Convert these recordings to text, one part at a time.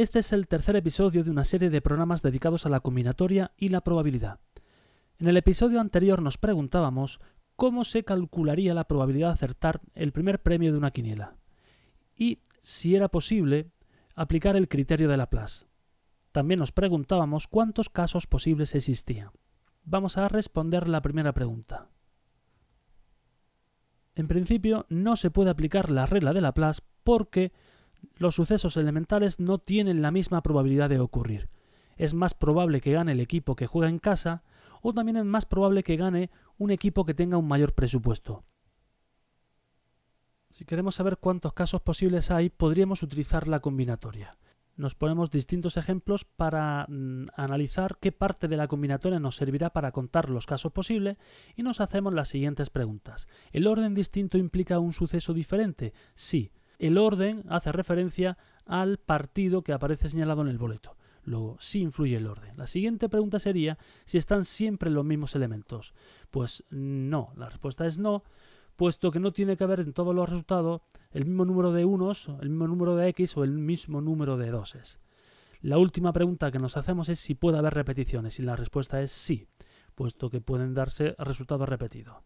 Este es el tercer episodio de una serie de programas dedicados a la combinatoria y la probabilidad. En el episodio anterior nos preguntábamos cómo se calcularía la probabilidad de acertar el primer premio de una quiniela y si era posible aplicar el criterio de Laplace. También nos preguntábamos cuántos casos posibles existían. Vamos a responder la primera pregunta. En principio no se puede aplicar la regla de Laplace porque los sucesos elementales no tienen la misma probabilidad de ocurrir. Es más probable que gane el equipo que juega en casa o también es más probable que gane un equipo que tenga un mayor presupuesto. Si queremos saber cuántos casos posibles hay, podríamos utilizar la combinatoria. Nos ponemos distintos ejemplos para mm, analizar qué parte de la combinatoria nos servirá para contar los casos posibles y nos hacemos las siguientes preguntas. ¿El orden distinto implica un suceso diferente? Sí. El orden hace referencia al partido que aparece señalado en el boleto. Luego, sí influye el orden. La siguiente pregunta sería si están siempre los mismos elementos. Pues mm, no, la respuesta es no, puesto que no tiene que haber en todos los resultados el mismo número de unos, el mismo número de x o el mismo número de doses. La última pregunta que nos hacemos es si puede haber repeticiones y la respuesta es sí, puesto que pueden darse resultados repetidos.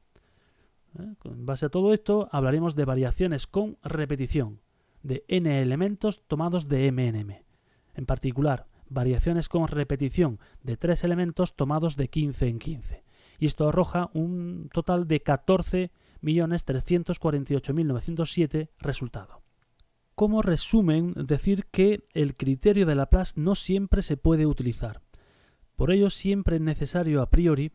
En ¿eh? base a todo esto, hablaremos de variaciones con repetición, de n elementos tomados de m en m. En particular, variaciones con repetición de 3 elementos tomados de 15 en 15. Y esto arroja un total de 14.348.907 resultado. Como resumen, decir que el criterio de Laplace no siempre se puede utilizar. Por ello siempre es necesario a priori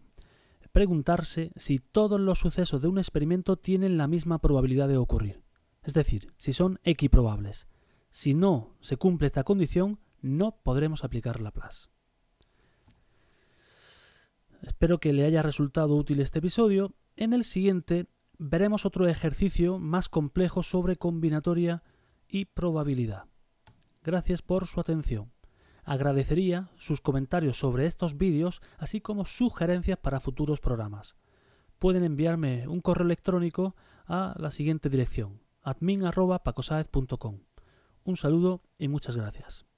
preguntarse si todos los sucesos de un experimento tienen la misma probabilidad de ocurrir, es decir, si son equiprobables. Si no se cumple esta condición, no podremos aplicar Laplace. Espero que le haya resultado útil este episodio. En el siguiente veremos otro ejercicio más complejo sobre combinatoria y probabilidad. Gracias por su atención. Agradecería sus comentarios sobre estos vídeos, así como sugerencias para futuros programas. Pueden enviarme un correo electrónico a la siguiente dirección: admin@pacosaez.com. Un saludo y muchas gracias.